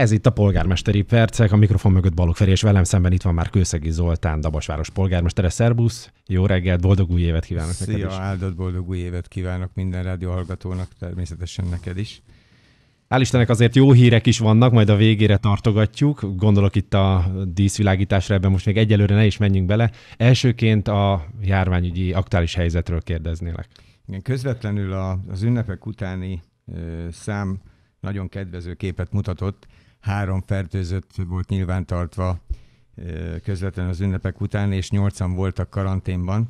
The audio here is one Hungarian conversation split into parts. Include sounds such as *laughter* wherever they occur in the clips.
Ez itt a polgármesteri percek, a mikrofon mögött balok felé, és velem szemben itt van már Kőszegi Zoltán, Dabasváros polgármestere. Szerbusz, jó reggelt, boldog új évet kívánok Szia, neked is. áldott boldog új évet kívánok minden rádióhallgatónak, természetesen neked is. Hál' Istennek azért jó hírek is vannak, majd a végére tartogatjuk. Gondolok itt a díszvilágításra, ebben most még egyelőre ne is menjünk bele. Elsőként a járványügyi aktuális helyzetről kérdeznélek. Igen, közvetlenül a, az ünnepek utáni szám nagyon kedvező képet mutatott három fertőzött volt nyilvántartva közvetlenül az ünnepek után, és nyolcan voltak karanténban.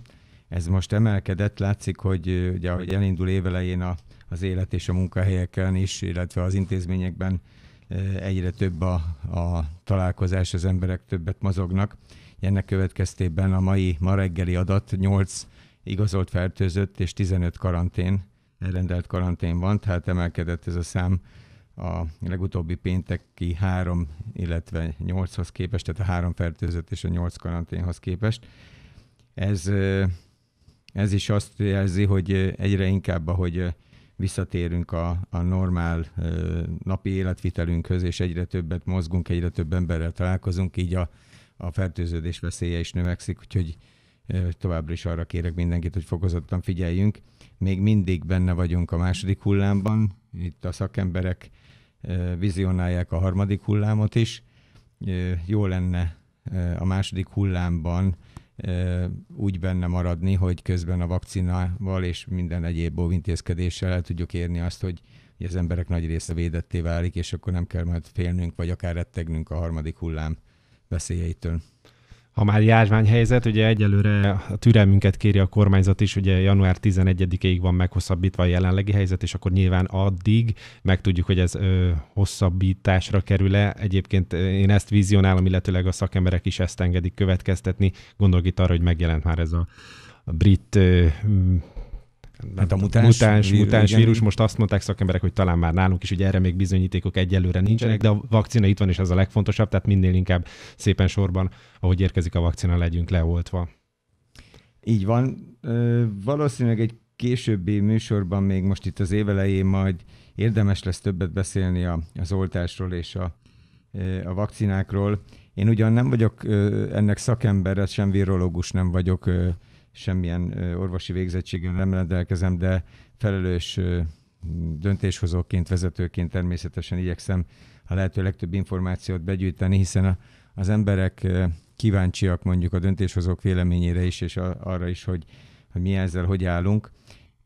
Ez most emelkedett, látszik, hogy ugye, ahogy elindul évelején a, az élet és a munkahelyeken is, illetve az intézményekben egyre több a, a találkozás, az emberek többet mozognak. Ennek következtében a mai, ma reggeli adat 8 igazolt fertőzött és 15 karantén, elrendelt karantén van, tehát emelkedett ez a szám a legutóbbi pénteki három, illetve nyolchoz képest, tehát a három fertőzött és a nyolc karanténhoz képest. Ez, ez is azt jelzi, hogy egyre inkább, ahogy visszatérünk a, a normál napi életvitelünkhöz, és egyre többet mozgunk, egyre több emberrel találkozunk, így a, a fertőződés veszélye is növekszik, úgyhogy továbbra is arra kérek mindenkit, hogy fokozottan figyeljünk. Még mindig benne vagyunk a második hullámban, itt a szakemberek vizionálják a harmadik hullámot is. Jó lenne a második hullámban úgy benne maradni, hogy közben a vakcinával és minden egyéb óvintézkedéssel el tudjuk érni azt, hogy az emberek nagy része védetté válik, és akkor nem kell majd félnünk, vagy akár rettegnünk a harmadik hullám veszélyeitől ha már járványhelyzet, ugye egyelőre a türelmünket kéri a kormányzat is, ugye január 11-ig van meghosszabbítva a jelenlegi helyzet, és akkor nyilván addig megtudjuk, hogy ez ö, hosszabbításra kerül-e. Egyébként én ezt vizionálom, illetőleg a szakemberek is ezt engedik következtetni. Gondolok itt arra, hogy megjelent már ez a brit nem hát a mutáns, mutáns, vírus, mutáns vírus, most azt mondták szakemberek, hogy talán már nálunk is, ugye erre még bizonyítékok egyelőre nincsenek, de a vakcina itt van, és ez a legfontosabb, tehát minél inkább szépen sorban, ahogy érkezik a vakcina, legyünk leoltva. Így van. valószínűleg egy későbbi műsorban, még most itt az évelején majd érdemes lesz többet beszélni a, az oltásról és a, a vakcinákról. Én ugyan nem vagyok ennek szakember, sem virológus nem vagyok, semmilyen orvosi végzettséggel nem rendelkezem, de felelős döntéshozóként, vezetőként természetesen igyekszem a lehető legtöbb információt begyűjteni, hiszen a, az emberek kíváncsiak mondjuk a döntéshozók véleményére is, és a, arra is, hogy, hogy mi ezzel hogy állunk.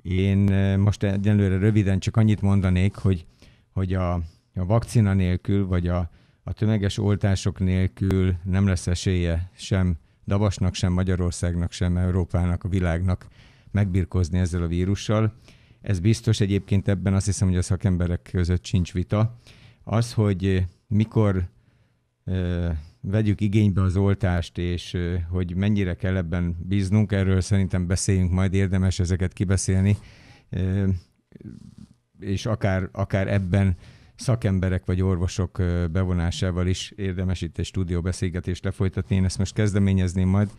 Én most egyelőre röviden csak annyit mondanék, hogy, hogy a, a vakcina nélkül, vagy a, a tömeges oltások nélkül nem lesz esélye sem Davasnak, sem Magyarországnak, sem Európának, a világnak megbirkózni ezzel a vírussal. Ez biztos egyébként ebben azt hiszem, hogy a szakemberek között sincs vita. Az, hogy eh, mikor ö, eh, vegyük igénybe az oltást, és ö, eh, hogy mennyire kell ebben bíznunk, erről szerintem beszéljünk, majd érdemes ezeket kibeszélni, ö, és akár, akár ebben szakemberek vagy orvosok bevonásával is érdemes itt egy stúdióbeszélgetést lefolytatni. Én ezt most kezdeményezném majd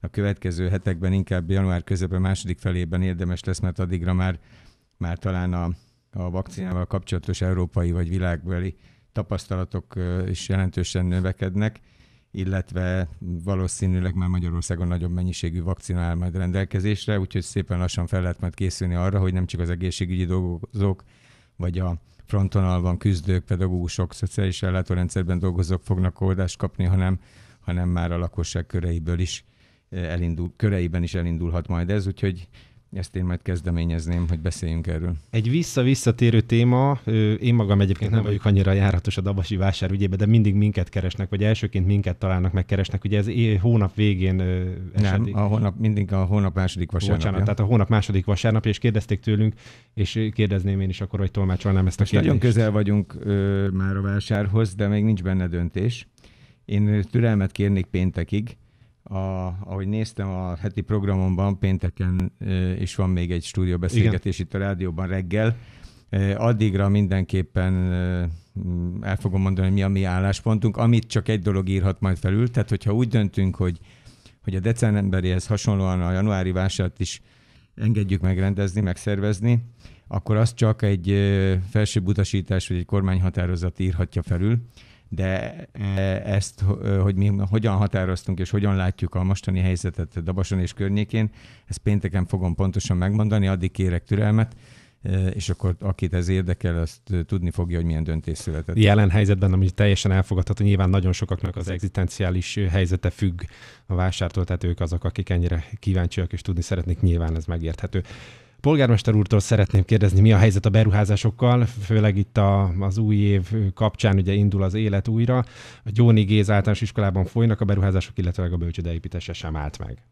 a következő hetekben, inkább január közepén, második felében érdemes lesz, mert addigra már, már talán a, a vakcinával kapcsolatos európai vagy világbeli tapasztalatok is jelentősen növekednek, illetve valószínűleg már Magyarországon nagyobb mennyiségű vakcina áll majd rendelkezésre, úgyhogy szépen lassan fel lehet majd készülni arra, hogy nem csak az egészségügyi dolgozók, vagy a frontonalban küzdők, pedagógusok, szociális ellátórendszerben dolgozók fognak oldást kapni, hanem, hanem már a lakosság köreiből is eh, elindul, köreiben is elindulhat majd ez, úgyhogy ezt én majd kezdeményezném, hogy beszéljünk erről. Egy vissza-visszatérő téma, én magam egyébként nem vagyok annyira járatos a Dabasi vásár ügyébe, de mindig minket keresnek, vagy elsőként minket találnak, megkeresnek. Ugye ez hónap végén esedik. Nem, a hónap, mindig a hónap második vasárnapja. Bocsánat, tehát a hónap második vasárnapja, és kérdezték tőlünk, és kérdezném én is akkor, hogy tolmácsolnám ezt a kérdést. Nagyon közel vagyunk ö, már a vásárhoz, de még nincs benne döntés. Én türelmet kérnék péntekig, a, ahogy néztem a heti programomban, pénteken is van még egy stúdióbeszélgetés Igen. itt a rádióban reggel. Addigra mindenképpen el fogom mondani, hogy mi a mi álláspontunk, amit csak egy dolog írhat majd felül. Tehát, hogyha úgy döntünk, hogy, hogy a decemberihez hasonlóan a januári vásárt is engedjük megrendezni, megszervezni, akkor az csak egy felsőbb utasítás vagy egy kormányhatározat írhatja felül Mm. de ezt, hogy mi hogyan határoztunk és hogyan látjuk a mostani helyzetet Dabason és környékén, ezt pénteken fogom pontosan megmondani, addig kérek türelmet, és akkor akit ez érdekel, azt tudni fogja, hogy milyen döntés született. Jelen helyzetben, ami teljesen elfogadható, nyilván nagyon sokaknak az egzisztenciális helyzete függ a vásártól, tehát ők azok, akik ennyire kíváncsiak és tudni szeretnék, nyilván ez megérthető. Polgármester úrtól szeretném kérdezni, mi a helyzet a beruházásokkal, főleg itt a, az új év kapcsán ugye indul az élet újra. A Gyóni Géz általános iskolában folynak a beruházások, illetve a bölcsődeépítése sem állt meg.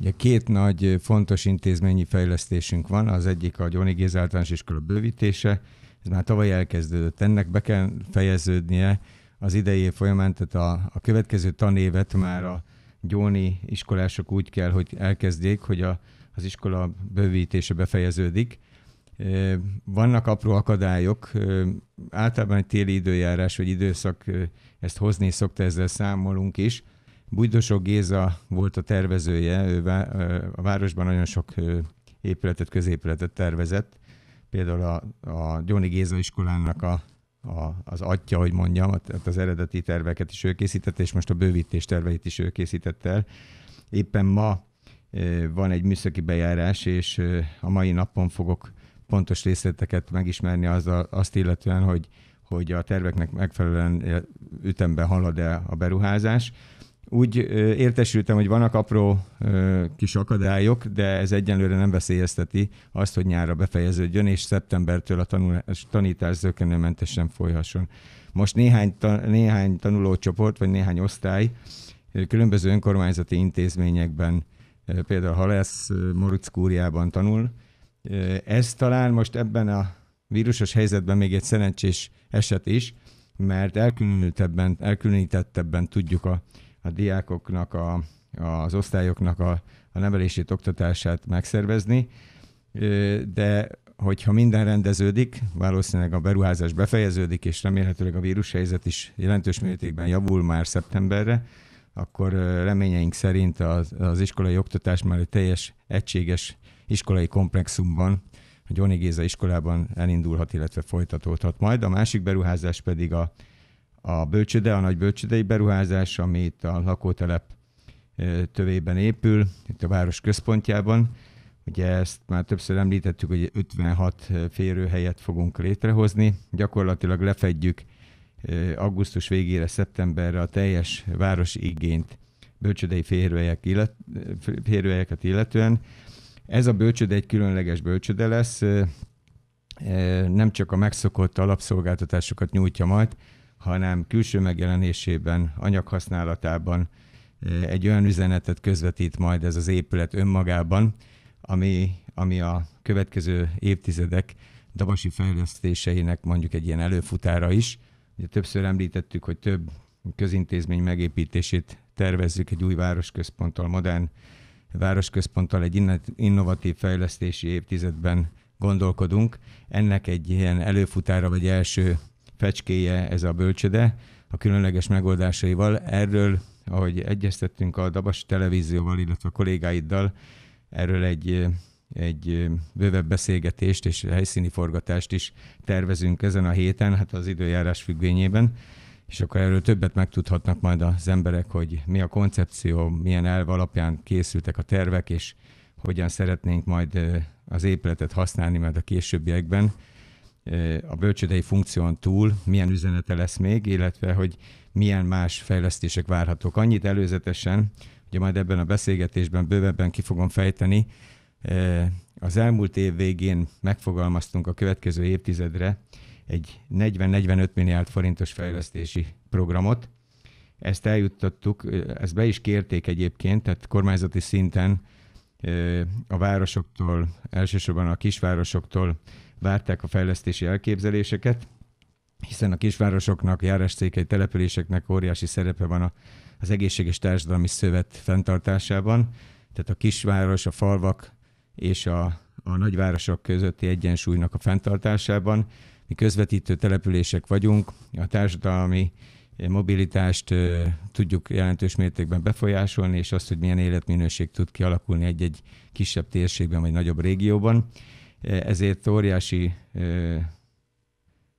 Ugye két nagy fontos intézményi fejlesztésünk van, az egyik a Gyóni Géz általános iskola bővítése, ez már tavaly elkezdődött. Ennek be kell fejeződnie az idei év folyamán, tehát a, a következő tanévet már a gyóni iskolások úgy kell, hogy elkezdjék, hogy a az iskola bővítése befejeződik. Vannak apró akadályok, általában egy téli időjárás vagy időszak ezt hozni szokta, ezzel számolunk is. Bujdosó Géza volt a tervezője, ő a városban nagyon sok épületet, középületet tervezett, például a, a Gyóni Géza iskolának a, a, az atya, hogy mondjam, az eredeti terveket is ő készítette, és most a bővítés terveit is ő készítette el. Éppen ma van egy műszaki bejárás, és a mai napon fogok pontos részleteket megismerni azzal, azt illetően, hogy, hogy a terveknek megfelelően ütemben halad-e a beruházás. Úgy értesültem, hogy vannak apró kis akadályok, de ez egyenlőre nem veszélyezteti azt, hogy nyárra befejeződjön, és szeptembertől a tanulás, tanítás zökkenőmentesen folyhasson. Most néhány, ta, néhány tanulócsoport, vagy néhány osztály különböző önkormányzati intézményekben például ha lesz Kúriában tanul. Ez talán most ebben a vírusos helyzetben még egy szerencsés eset is, mert elkülönítettebben, elkülönítettebben tudjuk a, a diákoknak, a, az osztályoknak a, a nevelését, oktatását megszervezni, de hogyha minden rendeződik, valószínűleg a beruházás befejeződik, és remélhetőleg a vírushelyzet is jelentős mértékben javul már szeptemberre, akkor reményeink szerint az, az iskolai oktatás már egy teljes, egységes iskolai komplexumban, a Gyóni Géza iskolában elindulhat, illetve folytatódhat majd. A másik beruházás pedig a, a bölcsöde, a nagy bölcsödei beruházás, ami itt a lakótelep tövében épül, itt a város központjában. Ugye ezt már többször említettük, hogy 56 férőhelyet fogunk létrehozni. Gyakorlatilag lefedjük augusztus végére, szeptemberre a teljes városi igényt bölcsödei férőhelyek illet, férőhelyeket illetően. Ez a bölcsöde egy különleges bölcsöde lesz, nem csak a megszokott alapszolgáltatásokat nyújtja majd, hanem külső megjelenésében, anyaghasználatában egy olyan üzenetet közvetít majd ez az épület önmagában, ami, ami a következő évtizedek davasi fejlesztéseinek mondjuk egy ilyen előfutára is, Ugye többször említettük, hogy több közintézmény megépítését tervezzük egy új városközponttal, modern városközponttal, egy innovatív fejlesztési évtizedben gondolkodunk. Ennek egy ilyen előfutára vagy első fecskéje ez a bölcsöde, a különleges megoldásaival. Erről, ahogy egyeztettünk a Dabas televízióval, illetve a kollégáiddal, erről egy egy bővebb beszélgetést és helyszíni forgatást is tervezünk ezen a héten, hát az időjárás függvényében, és akkor erről többet megtudhatnak majd az emberek, hogy mi a koncepció, milyen elv alapján készültek a tervek, és hogyan szeretnénk majd az épületet használni majd a későbbiekben a bölcsödei funkción túl milyen üzenete lesz még, illetve hogy milyen más fejlesztések várhatók. Annyit előzetesen, ugye majd ebben a beszélgetésben bővebben ki fogom fejteni, az elmúlt év végén megfogalmaztunk a következő évtizedre egy 40-45 milliárd forintos fejlesztési programot. Ezt eljuttattuk, ezt be is kérték egyébként, tehát kormányzati szinten a városoktól, elsősorban a kisvárosoktól várták a fejlesztési elképzeléseket, hiszen a kisvárosoknak, járásszékely településeknek óriási szerepe van a, az egészséges társadalmi szövet fenntartásában, tehát a kisváros, a falvak és a, a nagyvárosok közötti egyensúlynak a fenntartásában. Mi közvetítő települések vagyunk, a társadalmi mobilitást ö, tudjuk jelentős mértékben befolyásolni, és azt, hogy milyen életminőség tud kialakulni egy-egy kisebb térségben vagy nagyobb régióban. Ezért óriási ö,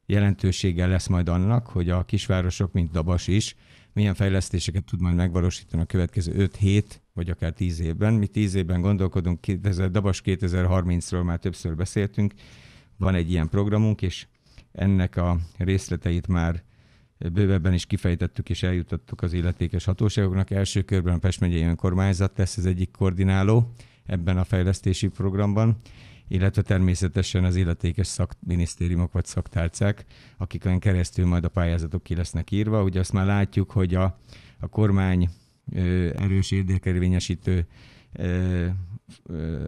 jelentősége lesz majd annak, hogy a kisvárosok, mint Dabas is, milyen fejlesztéseket tud majd megvalósítani a következő 5 hét, vagy akár 10 évben. Mi 10 évben gondolkodunk, 2000, Dabas 2030-ról már többször beszéltünk, van egy ilyen programunk, és ennek a részleteit már bővebben is kifejtettük és eljutottuk az illetékes hatóságoknak. Első körben a Pest megyei önkormányzat lesz az egyik koordináló ebben a fejlesztési programban illetve természetesen az illetékes szakminisztériumok vagy szaktárcák, akiken keresztül majd a pályázatok ki lesznek írva. Ugye azt már látjuk, hogy a, a kormány ö, erős érdekérvényesítő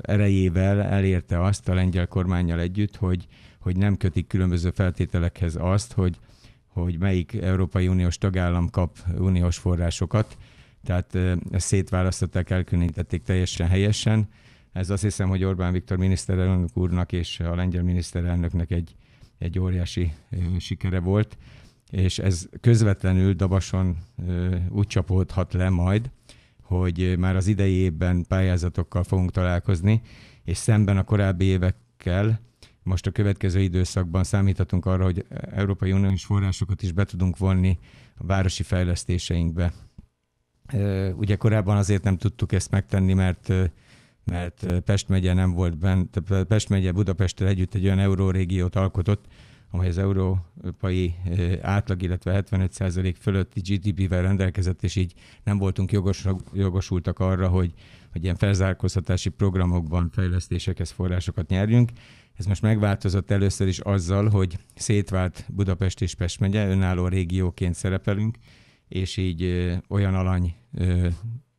erejével elérte azt a lengyel kormányjal együtt, hogy, hogy nem kötik különböző feltételekhez azt, hogy, hogy melyik Európai Uniós tagállam kap uniós forrásokat. Tehát ezt szétválasztották, elkülönítették teljesen helyesen, ez azt hiszem, hogy Orbán Viktor miniszterelnök úrnak és a lengyel miniszterelnöknek egy, egy óriási sikere volt, és ez közvetlenül Dabason úgy csapódhat le majd, hogy már az idei évben pályázatokkal fogunk találkozni, és szemben a korábbi évekkel most a következő időszakban számíthatunk arra, hogy Európai Uniós forrásokat is be tudunk vonni a városi fejlesztéseinkbe. Ugye korábban azért nem tudtuk ezt megtenni, mert mert Pest megye nem volt bent, Pest megye Budapesttel együtt egy olyan eurórégiót alkotott, amely az európai átlag, illetve 75% fölötti GDP-vel rendelkezett, és így nem voltunk jogos, jogosultak arra, hogy, hogy ilyen felzárkóztatási programokban fejlesztésekhez forrásokat nyerjünk. Ez most megváltozott először is azzal, hogy szétvált Budapest és Pest megye, önálló régióként szerepelünk, és így olyan alany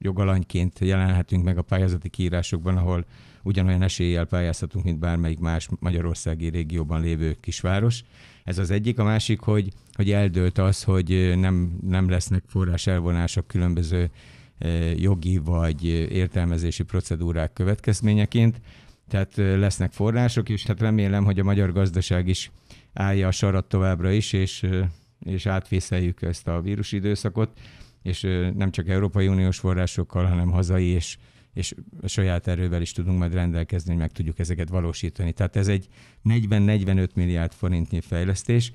jogalanyként jelenhetünk meg a pályázati kiírásokban, ahol ugyanolyan eséllyel pályázhatunk, mint bármelyik más magyarországi régióban lévő kisváros. Ez az egyik. A másik, hogy, hogy eldőlt az, hogy nem, nem lesznek forrás elvonások különböző eh, jogi vagy értelmezési procedúrák következményeként, tehát eh, lesznek források, és hát remélem, hogy a magyar gazdaság is állja a sarat továbbra is, és, eh, és átvészeljük ezt a vírusidőszakot és nem csak Európai Uniós forrásokkal, hanem hazai és, és a saját erővel is tudunk majd rendelkezni, hogy meg tudjuk ezeket valósítani. Tehát ez egy 40-45 milliárd forintnyi fejlesztés.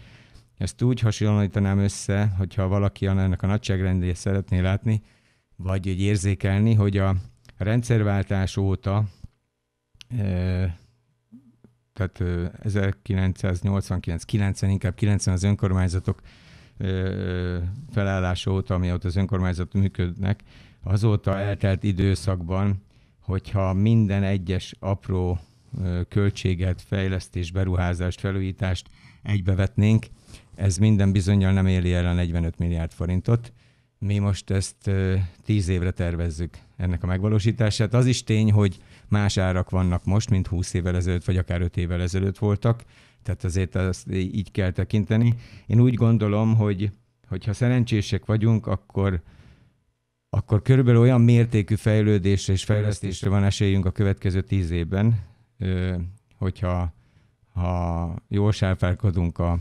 Ezt úgy hasonlítanám össze, hogyha valaki ennek a nagyságrendjét szeretné látni, vagy egy érzékelni, hogy a rendszerváltás óta, tehát 1989-90, inkább 90 az önkormányzatok felállása óta, ott az önkormányzat működnek, azóta eltelt időszakban, hogyha minden egyes apró költséget, fejlesztést, beruházást, felújítást egybevetnénk, ez minden bizonyal nem éli el a 45 milliárd forintot. Mi most ezt tíz évre tervezzük ennek a megvalósítását. Az is tény, hogy más árak vannak most, mint 20 évvel ezelőtt, vagy akár 5 évvel ezelőtt voltak. Tehát azért azt így kell tekinteni. Én úgy gondolom, hogy hogyha szerencsések vagyunk, akkor, akkor körülbelül olyan mértékű fejlődésre és fejlesztésre van esélyünk a következő tíz évben, hogyha ha jól sárfálkodunk a,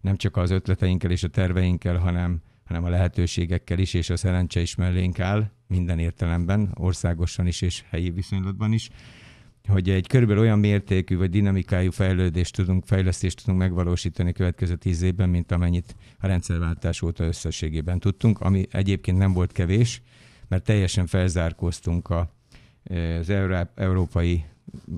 nem csak az ötleteinkkel és a terveinkkel, hanem, hanem a lehetőségekkel is, és a szerencse is mellénk áll minden értelemben, országosan is és helyi viszonylatban is hogy egy körülbelül olyan mértékű vagy dinamikájú fejlődést tudunk, fejlesztést tudunk megvalósítani a következő tíz évben, mint amennyit a rendszerváltás óta összességében tudtunk, ami egyébként nem volt kevés, mert teljesen felzárkóztunk a, az európai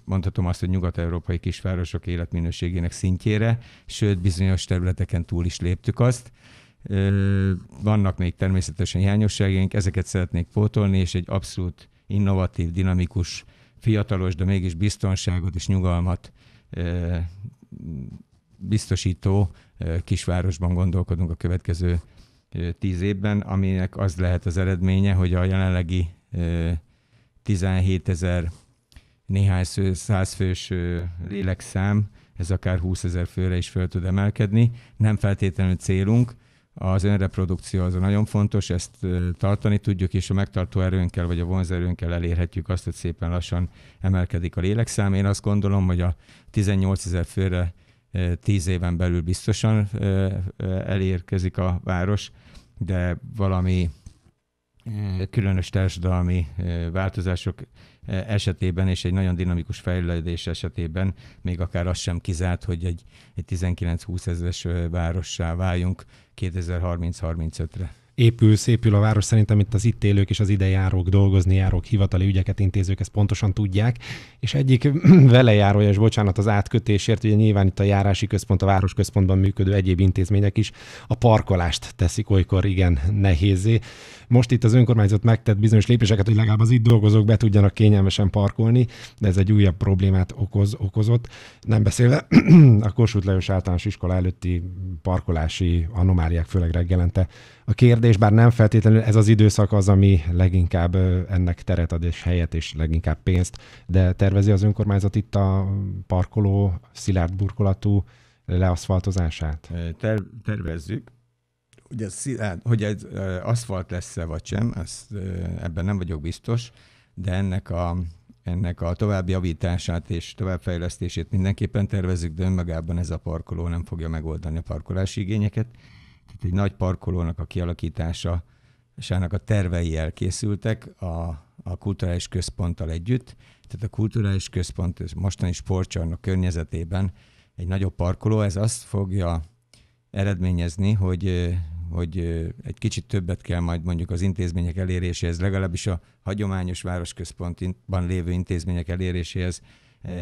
mondhatom azt, hogy nyugat-európai kisvárosok életminőségének szintjére, sőt, bizonyos területeken túl is léptük azt. Vannak még természetesen hiányosságaink, ezeket szeretnék pótolni, és egy abszolút innovatív, dinamikus fiatalos, de mégis biztonságot és nyugalmat biztosító kisvárosban gondolkodunk a következő tíz évben, aminek az lehet az eredménye, hogy a jelenlegi 17 ezer néhány százfős lélekszám, ez akár 20 ezer főre is föl tud emelkedni. Nem feltétlenül célunk, az önreprodukció az nagyon fontos, ezt tartani tudjuk, és a megtartó erőnkkel vagy a vonzerőnkkel elérhetjük azt, hogy szépen lassan emelkedik a lélekszám. Én azt gondolom, hogy a 18 ezer főre 10 éven belül biztosan elérkezik a város, de valami Mm. különös társadalmi változások esetében és egy nagyon dinamikus fejlődés esetében még akár az sem kizárt, hogy egy, egy 19-20 ezeres várossá váljunk 2030-35-re épül, szépül a város. Szerintem itt az itt élők és az idejárók, dolgozni járók, hivatali ügyeket intézők ezt pontosan tudják. És egyik *clears throat* velejárója, és bocsánat, az átkötésért, ugye nyilván itt a járási központ, a városközpontban működő egyéb intézmények is a parkolást teszik olykor igen nehézé. Most itt az önkormányzat megtett bizonyos lépéseket, hogy legalább az itt dolgozók be tudjanak kényelmesen parkolni, de ez egy újabb problémát okoz, okozott. Nem beszélve *clears throat* a Kossuth Lajos általános iskola előtti parkolási anomáliák, főleg reggelente. A kérdés, bár nem feltétlenül ez az időszak az, ami leginkább ennek teret ad és helyet, és leginkább pénzt, de tervezi az önkormányzat itt a parkoló szilárd burkolatú leaszfaltozását? Ter- tervezzük hogy hogy ez aszfalt lesz-e vagy sem, ezt, ebben nem vagyok biztos, de ennek a, ennek a további javítását és továbbfejlesztését mindenképpen tervezünk, de önmagában ez a parkoló nem fogja megoldani a parkolási igényeket. Tehát egy nagy parkolónak a kialakítása és ennek a tervei elkészültek a, a kulturális központtal együtt. Tehát a kulturális központ mostani sportcsarnok környezetében egy nagyobb parkoló, ez azt fogja eredményezni, hogy hogy egy kicsit többet kell majd mondjuk az intézmények eléréséhez, legalábbis a hagyományos városközpontban lévő intézmények eléréséhez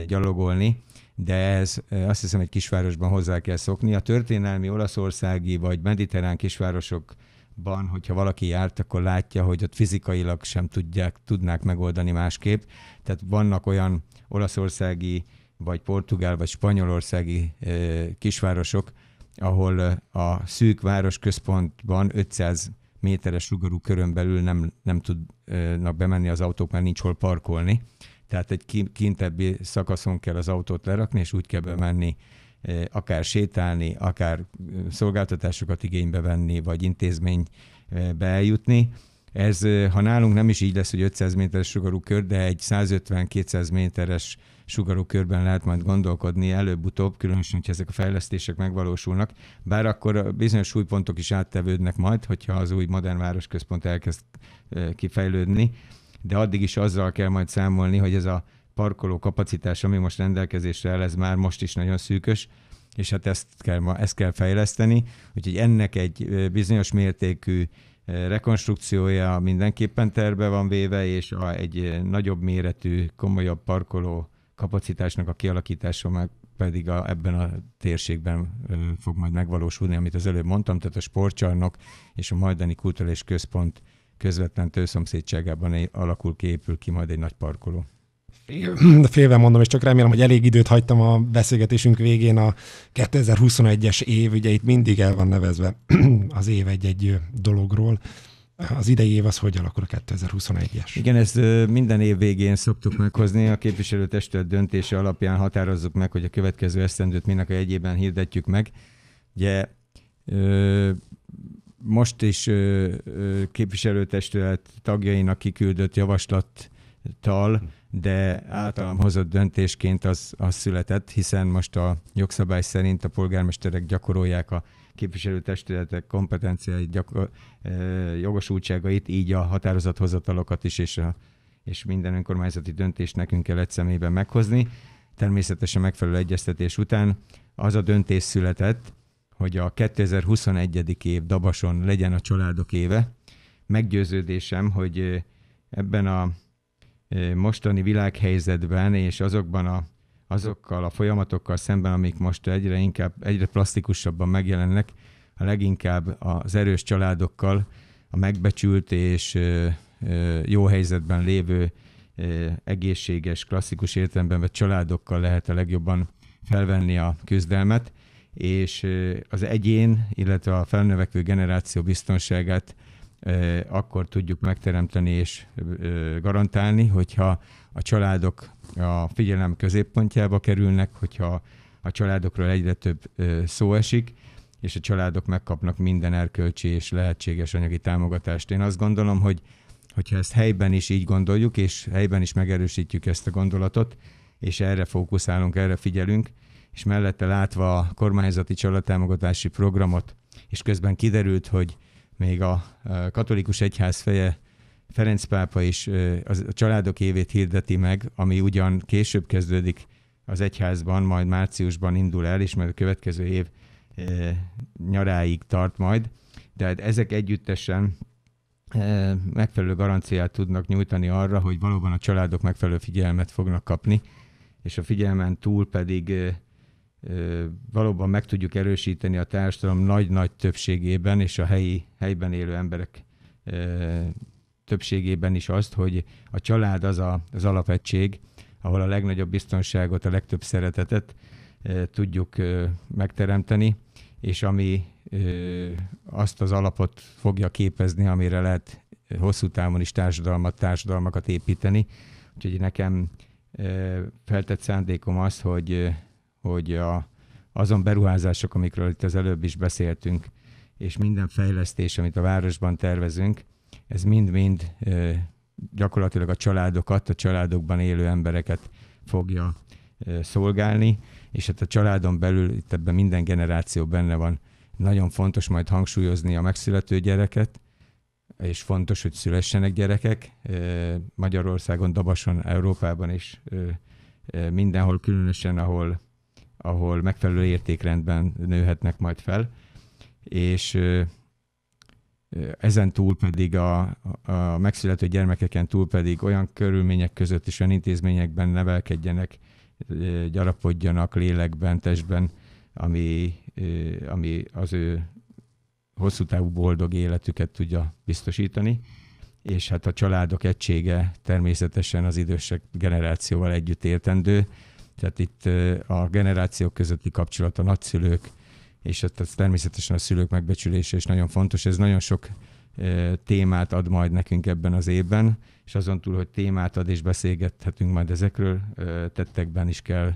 gyalogolni, de ez azt hiszem egy kisvárosban hozzá kell szokni. A történelmi olaszországi vagy mediterrán kisvárosok ban, hogyha valaki járt, akkor látja, hogy ott fizikailag sem tudják, tudnák megoldani másképp. Tehát vannak olyan olaszországi, vagy portugál, vagy spanyolországi eh, kisvárosok, ahol a szűk városközpontban 500 méteres sugarú körön belül nem, nem tudnak bemenni az autók, mert nincs hol parkolni. Tehát egy kintebbi szakaszon kell az autót lerakni, és úgy kell bemenni, akár sétálni, akár szolgáltatásokat igénybe venni, vagy intézménybe eljutni. Ez, ha nálunk nem is így lesz, hogy 500 méteres sugarú kör, de egy 150-200 méteres sugarú körben lehet majd gondolkodni előbb-utóbb, különösen, hogyha ezek a fejlesztések megvalósulnak, bár akkor a bizonyos súlypontok is áttevődnek majd, hogyha az új modern városközpont elkezd kifejlődni, de addig is azzal kell majd számolni, hogy ez a parkoló kapacitás, ami most rendelkezésre áll, ez már most is nagyon szűkös, és hát ezt kell, ezt kell fejleszteni, úgyhogy ennek egy bizonyos mértékű rekonstrukciója mindenképpen terbe van véve, és egy nagyobb méretű, komolyabb parkoló kapacitásnak a kialakítása már pedig a, ebben a térségben ö, fog majd megvalósulni, amit az előbb mondtam, tehát a sportcsarnok és a majdani kulturális központ közvetlen tőszomszédságában alakul ki, épül ki majd egy nagy parkoló. Félve mondom, és csak remélem, hogy elég időt hagytam a beszélgetésünk végén a 2021-es év, ugye itt mindig el van nevezve *clears throat* az év egy-egy dologról az idei év az hogy alakul a 2021-es? Igen, ezt minden év végén szoktuk meghozni. A képviselőtestület döntése alapján határozzuk meg, hogy a következő esztendőt minek a jegyében hirdetjük meg. Ugye most is képviselőtestület tagjainak kiküldött javaslattal, de általam hozott döntésként az, az született, hiszen most a jogszabály szerint a polgármesterek gyakorolják a képviselőtestületek kompetenciáit, gyakor, jogosultságait, így a határozathozatalokat is, és, a, és minden önkormányzati döntést nekünk kell egy személyben meghozni. Természetesen megfelelő egyeztetés után az a döntés született, hogy a 2021. év Dabason legyen a családok éve. Meggyőződésem, hogy ebben a mostani világhelyzetben és azokban a azokkal a folyamatokkal szemben, amik most egyre inkább, egyre plastikusabban megjelennek, a leginkább az erős családokkal, a megbecsült és jó helyzetben lévő egészséges, klasszikus értelemben vett családokkal lehet a legjobban felvenni a küzdelmet, és az egyén, illetve a felnövekvő generáció biztonságát akkor tudjuk megteremteni és garantálni, hogyha a családok a figyelem középpontjába kerülnek, hogyha a családokról egyre több szó esik, és a családok megkapnak minden erkölcsi és lehetséges anyagi támogatást. Én azt gondolom, hogy hogyha ezt helyben is így gondoljuk, és helyben is megerősítjük ezt a gondolatot, és erre fókuszálunk, erre figyelünk, és mellette látva a kormányzati családtámogatási programot, és közben kiderült, hogy még a katolikus egyház feje Ferenc pápa is az, a családok évét hirdeti meg, ami ugyan később kezdődik az egyházban, majd márciusban indul el, és majd a következő év nyaráig tart majd. Tehát ezek együttesen megfelelő garanciát tudnak nyújtani arra, hogy valóban a családok megfelelő figyelmet fognak kapni, és a figyelmen túl pedig valóban meg tudjuk erősíteni a társadalom nagy-nagy többségében és a helyi, helyben élő emberek többségében is azt, hogy a család az a, az alapegység, ahol a legnagyobb biztonságot, a legtöbb szeretetet e, tudjuk e, megteremteni, és ami e, azt az alapot fogja képezni, amire lehet hosszú távon is társadalmat, társadalmakat építeni. Úgyhogy nekem feltett szándékom az, hogy, hogy a, azon beruházások, amikről itt az előbb is beszéltünk, és minden fejlesztés, amit a városban tervezünk, ez mind-mind gyakorlatilag a családokat, a családokban élő embereket fogja szolgálni, és hát a családon belül itt ebben minden generáció benne van. Nagyon fontos majd hangsúlyozni a megszülető gyereket, és fontos, hogy szülessenek gyerekek. Magyarországon, Dabason, Európában és mindenhol, különösen, ahol, ahol megfelelő értékrendben nőhetnek majd fel. És ezen túl pedig a, a megszülető gyermekeken túl pedig olyan körülmények között is, olyan intézményekben nevelkedjenek, gyarapodjanak lélekben, testben, ami, ami az ő hosszú távú boldog életüket tudja biztosítani. És hát a családok egysége természetesen az idősek generációval együtt értendő, tehát itt a generációk közötti kapcsolat a nagyszülők, és ez természetesen a szülők megbecsülése is nagyon fontos. Ez nagyon sok témát ad majd nekünk ebben az évben, és azon túl, hogy témát ad és beszélgethetünk majd ezekről, tettekben is kell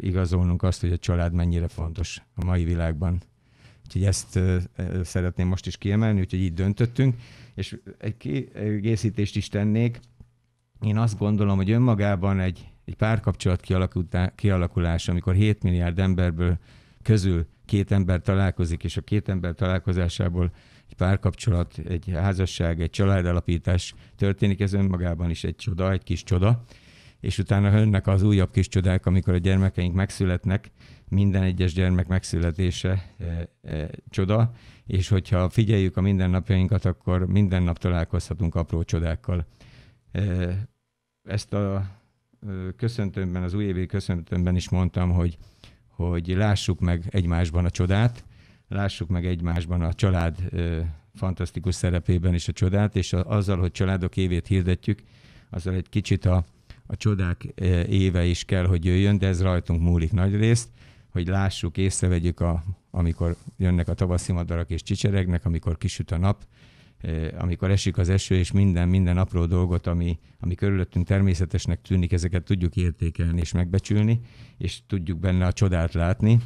igazolnunk azt, hogy a család mennyire fontos a mai világban. Úgyhogy ezt szeretném most is kiemelni, úgyhogy így döntöttünk. És egy kiegészítést is tennék. Én azt gondolom, hogy önmagában egy, egy párkapcsolat kialakulása, amikor 7 milliárd emberből közül két ember találkozik, és a két ember találkozásából egy párkapcsolat, egy házasság, egy családalapítás történik, ez önmagában is egy csoda, egy kis csoda, és utána önnek az újabb kis csodák, amikor a gyermekeink megszületnek, minden egyes gyermek megszületése e, e, csoda, és hogyha figyeljük a mindennapjainkat, akkor minden nap találkozhatunk apró csodákkal. E, ezt a e, köszöntőmben, az újévi köszöntömben is mondtam, hogy hogy lássuk meg egymásban a csodát, lássuk meg egymásban a család ö, fantasztikus szerepében is a csodát, és a, azzal, hogy családok évét hirdetjük, azzal egy kicsit a, a csodák éve is kell, hogy jöjjön, de ez rajtunk múlik nagy részt, hogy lássuk, észrevegyük, a, amikor jönnek a tavaszi madarak és csicseregnek, amikor kisüt a nap, amikor esik az eső, és minden, minden apró dolgot, ami, ami körülöttünk természetesnek tűnik, ezeket tudjuk értékelni és megbecsülni, és tudjuk benne a csodát látni.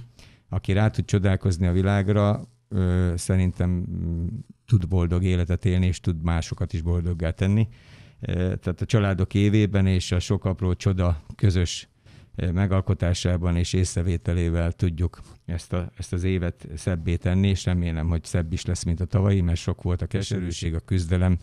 Aki rá tud csodálkozni a világra, ö, szerintem mm, tud boldog életet élni, és tud másokat is boldoggá tenni. Tehát a családok évében és a sok apró csoda közös megalkotásában és észrevételével tudjuk ezt, a, ezt az évet szebbé tenni, és remélem, hogy szebb is lesz, mint a tavalyi, mert sok volt a keserűség, a küzdelem,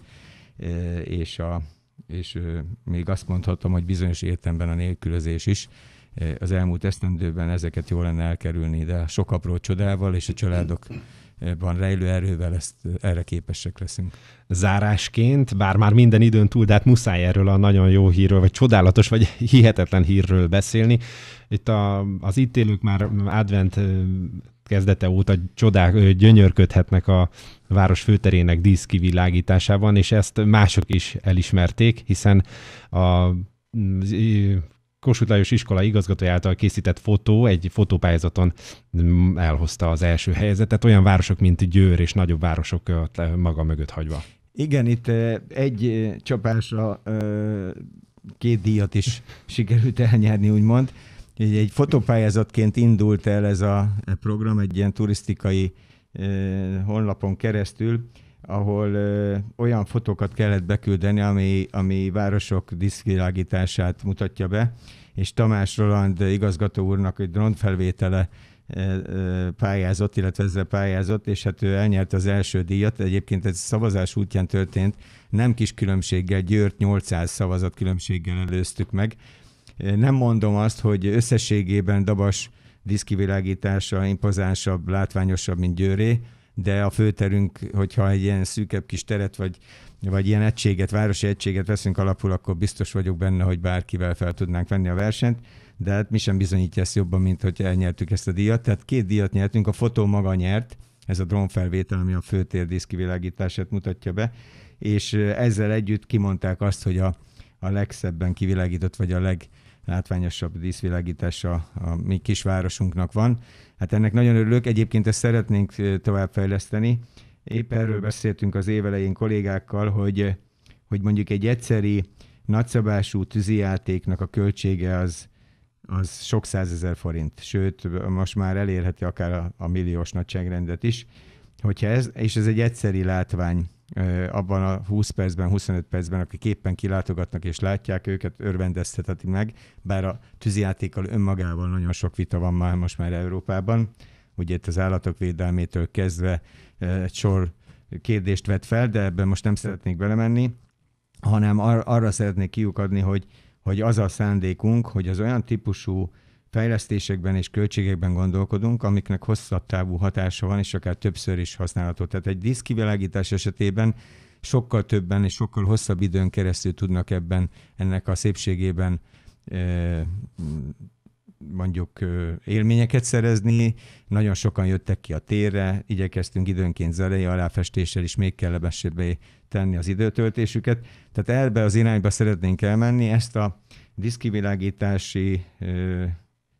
e, és, a, és még azt mondhatom, hogy bizonyos értemben a nélkülözés is. E, az elmúlt esztendőben ezeket jól lenne elkerülni, de sok apró csodával és a családok van rejlő erővel ezt, erre képesek leszünk. Zárásként, bár már minden időn túl, de hát muszáj erről a nagyon jó hírről, vagy csodálatos, vagy *laughs* hihetetlen hírről beszélni. Itt a, az itt élők már advent kezdete óta csodák gyönyörködhetnek a város főterének díszkivilágításában, és ezt mások is elismerték, hiszen a Kossuth Lajos iskola igazgatója által készített fotó egy fotópályázaton mm, elhozta az első helyzetet, olyan városok, mint Győr és nagyobb városok maga mögött hagyva. Igen, itt egy csapásra két díjat is *laughs* sikerült elnyerni, úgymond. Egy fotópályázatként indult el ez a e program egy ilyen turisztikai honlapon keresztül, ahol ö, olyan fotókat kellett beküldeni, ami, ami városok diszkilágítását mutatja be, és Tamás Roland igazgató úrnak egy drónfelvétele pályázott, illetve ezzel pályázott, és hát ő elnyerte az első díjat. Egyébként ez szavazás útján történt, nem kis különbséggel, Győrt 800 szavazat különbséggel előztük meg. Nem mondom azt, hogy összességében Dabas diszkivilágítása impozánsabb, látványosabb, mint Győré, de a főterünk, hogyha egy ilyen szűkebb kis teret, vagy, vagy ilyen egységet, városi egységet veszünk alapul, akkor biztos vagyok benne, hogy bárkivel fel tudnánk venni a versenyt de hát mi sem bizonyítja ezt jobban, mint hogy elnyertük ezt a díjat. Tehát két díjat nyertünk, a fotó maga nyert, ez a drónfelvétel, ami a főtér diszkivilágítását mutatja be, és ezzel együtt kimondták azt, hogy a, a legszebben kivilágított, vagy a leg látványosabb a, a mi kisvárosunknak van. Hát ennek nagyon örülök, egyébként ezt szeretnénk továbbfejleszteni. Épp erről beszéltünk az évelején kollégákkal, hogy, hogy mondjuk egy egyszeri nagyszabású tűzijátéknak a költsége az, az sok százezer forint, sőt, most már elérheti akár a, a milliós nagyságrendet is. Hogyha ez, és ez egy egyszeri látvány, abban a 20 percben, 25 percben, akik éppen kilátogatnak és látják őket, örvendezteteti meg, bár a tűzijátékkal önmagában nagyon sok vita van már most már Európában. Ugye itt az állatok védelmétől kezdve egy sor kérdést vet fel, de ebben most nem szeretnék belemenni, hanem ar- arra szeretnék kiukadni, hogy, hogy az a szándékunk, hogy az olyan típusú fejlesztésekben és költségekben gondolkodunk, amiknek hosszabb távú hatása van, és akár többször is használható. Tehát egy diszkivilágítás esetében sokkal többen és sokkal hosszabb időn keresztül tudnak ebben, ennek a szépségében mondjuk élményeket szerezni. Nagyon sokan jöttek ki a térre, igyekeztünk időnként zelei aláfestéssel is még kellemesebbé tenni az időtöltésüket. Tehát ebbe az irányba szeretnénk elmenni, ezt a diszkivilágítási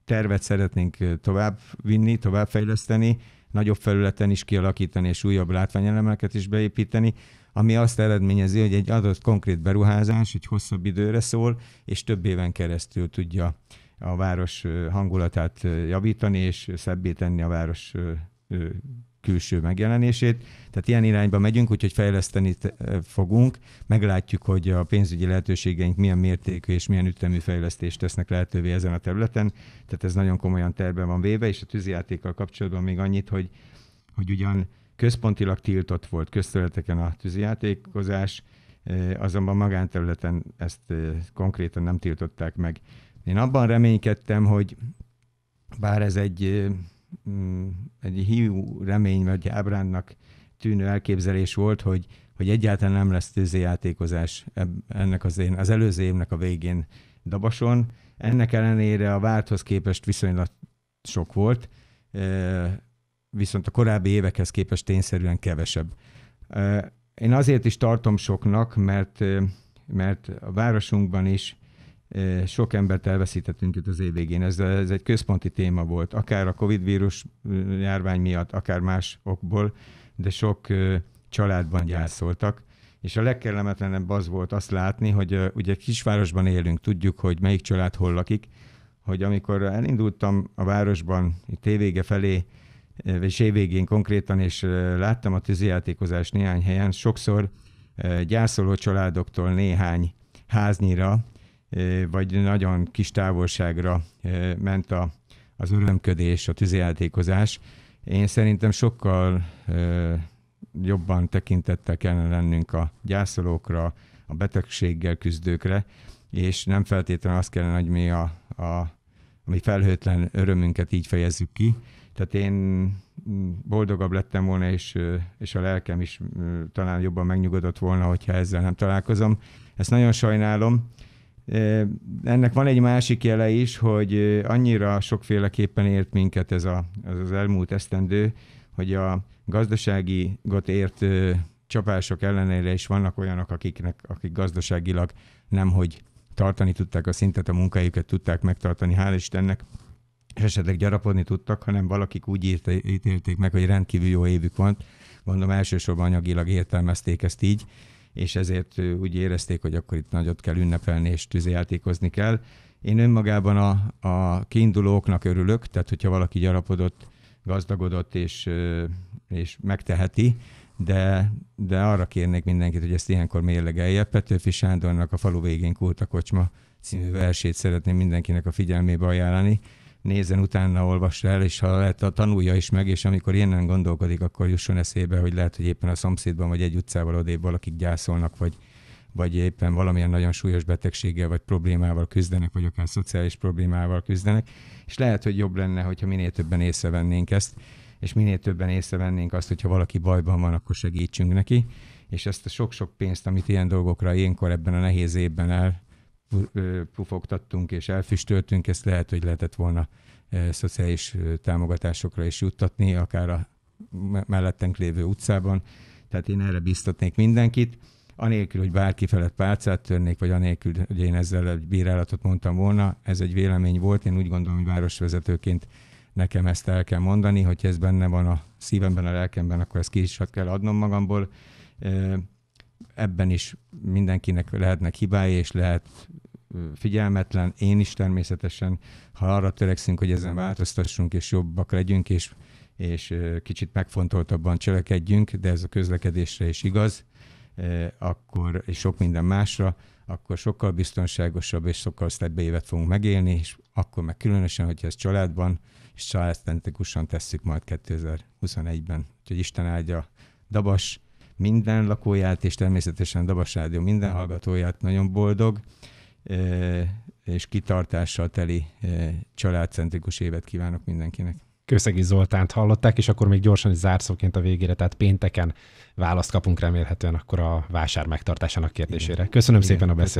tervet szeretnénk tovább vinni, tovább fejleszteni, nagyobb felületen is kialakítani, és újabb látványelemeket is beépíteni, ami azt eredményezi, hogy egy adott konkrét beruházás egy hosszabb időre szól, és több éven keresztül tudja a város hangulatát javítani, és szebbé tenni a város külső megjelenését. Tehát ilyen irányba megyünk, úgyhogy fejleszteni fogunk. Meglátjuk, hogy a pénzügyi lehetőségeink milyen mértékű és milyen ütemű fejlesztést tesznek lehetővé ezen a területen. Tehát ez nagyon komolyan terve van véve, és a tűzijátékkal kapcsolatban még annyit, hogy, hogy ugyan központilag tiltott volt közterületeken a tűzijátékozás, azonban magánterületen ezt konkrétan nem tiltották meg. Én abban reménykedtem, hogy bár ez egy Mm, egy hiú remény vagy ábránnak tűnő elképzelés volt, hogy, hogy egyáltalán nem lesz tűzijátékozás ennek az, én, az előző évnek a végén Dabason. Ennek ellenére a várthoz képest viszonylag sok volt, viszont a korábbi évekhez képest tényszerűen kevesebb. Én azért is tartom soknak, mert, mert a városunkban is sok embert elveszítettünk itt az év végén. Ez, ez egy központi téma volt, akár a Covid vírus járvány miatt, akár más okból, de sok családban gyászoltak. És a legkellemetlenebb az volt azt látni, hogy ugye kisvárosban élünk, tudjuk, hogy melyik család hol lakik, hogy amikor elindultam a városban, itt évvége felé, és évvégén konkrétan, és láttam a tűzijátékozást néhány helyen, sokszor gyászoló családoktól néhány háznyira vagy nagyon kis távolságra ment a, az örömködés, a tüzijátékozás. Én szerintem sokkal jobban tekintettel kellene lennünk a gyászolókra, a betegséggel küzdőkre, és nem feltétlenül azt kellene, hogy mi a, a ami felhőtlen örömünket így fejezzük ki. Tehát én boldogabb lettem volna, és, és a lelkem is talán jobban megnyugodott volna, hogyha ezzel nem találkozom. Ezt nagyon sajnálom, ennek van egy másik jele is, hogy annyira sokféleképpen ért minket ez, a, ez az elmúlt esztendő, hogy a gazdasági ért csapások ellenére is vannak olyanok, akiknek, akik gazdaságilag nem, hogy tartani tudták a szintet, a munkájukat tudták megtartani, hál' Istennek, és esetleg gyarapodni tudtak, hanem valakik úgy ítélték meg, hogy rendkívül jó évük van, gondolom elsősorban anyagilag értelmezték ezt így, és ezért úgy érezték, hogy akkor itt nagyot kell ünnepelni, és tüzejátékozni kell. Én önmagában a, a kiindulóknak örülök, tehát hogyha valaki gyarapodott, gazdagodott, és, és megteheti, de, de arra kérnék mindenkit, hogy ezt ilyenkor mérlegelje. Petőfi Sándornak a falu végén Kulta Kocsma című versét szeretném mindenkinek a figyelmébe ajánlani, nézzen utána, olvassa el, és ha lehet, a tanulja is meg, és amikor ilyen gondolkodik, akkor jusson eszébe, hogy lehet, hogy éppen a szomszédban vagy egy utcával odébb valakik gyászolnak, vagy, vagy éppen valamilyen nagyon súlyos betegséggel vagy problémával küzdenek, vagy akár szociális problémával küzdenek, és lehet, hogy jobb lenne, hogyha minél többen észrevennénk ezt, és minél többen észrevennénk azt, hogyha valaki bajban van, akkor segítsünk neki, és ezt a sok-sok pénzt, amit ilyen dolgokra ilyenkor ebben a nehéz évben el pufogtattunk és elfüstöltünk, ezt lehet, hogy lehetett volna szociális támogatásokra is juttatni, akár a mellettünk lévő utcában. Tehát én erre biztatnék mindenkit, anélkül, hogy bárki felett pálcát törnék, vagy anélkül, hogy én ezzel egy bírálatot mondtam volna, ez egy vélemény volt, én úgy gondolom, hogy városvezetőként nekem ezt el kell mondani, hogy ez benne van a szívemben, a lelkemben, akkor ezt ki is kell adnom magamból ebben is mindenkinek lehetnek hibái, és lehet figyelmetlen. Én is természetesen, ha arra törekszünk, hogy ezen változtassunk, és jobbak legyünk, és, és kicsit megfontoltabban cselekedjünk, de ez a közlekedésre is igaz, akkor, és sok minden másra, akkor sokkal biztonságosabb és sokkal szebb évet fogunk megélni, és akkor meg különösen, hogyha ez családban, és családtentikusan tesszük majd 2021-ben. Úgyhogy Isten áldja Dabas, minden lakóját, és természetesen Dabas Rádió minden hallgatóját nagyon boldog és kitartással teli családcentrikus évet kívánok mindenkinek. Kőszegi Zoltánt hallották, és akkor még gyorsan egy zárszóként a végére, tehát pénteken választ kapunk remélhetően akkor a vásár megtartásának kérdésére. Köszönöm Igen. szépen a beszélgetést.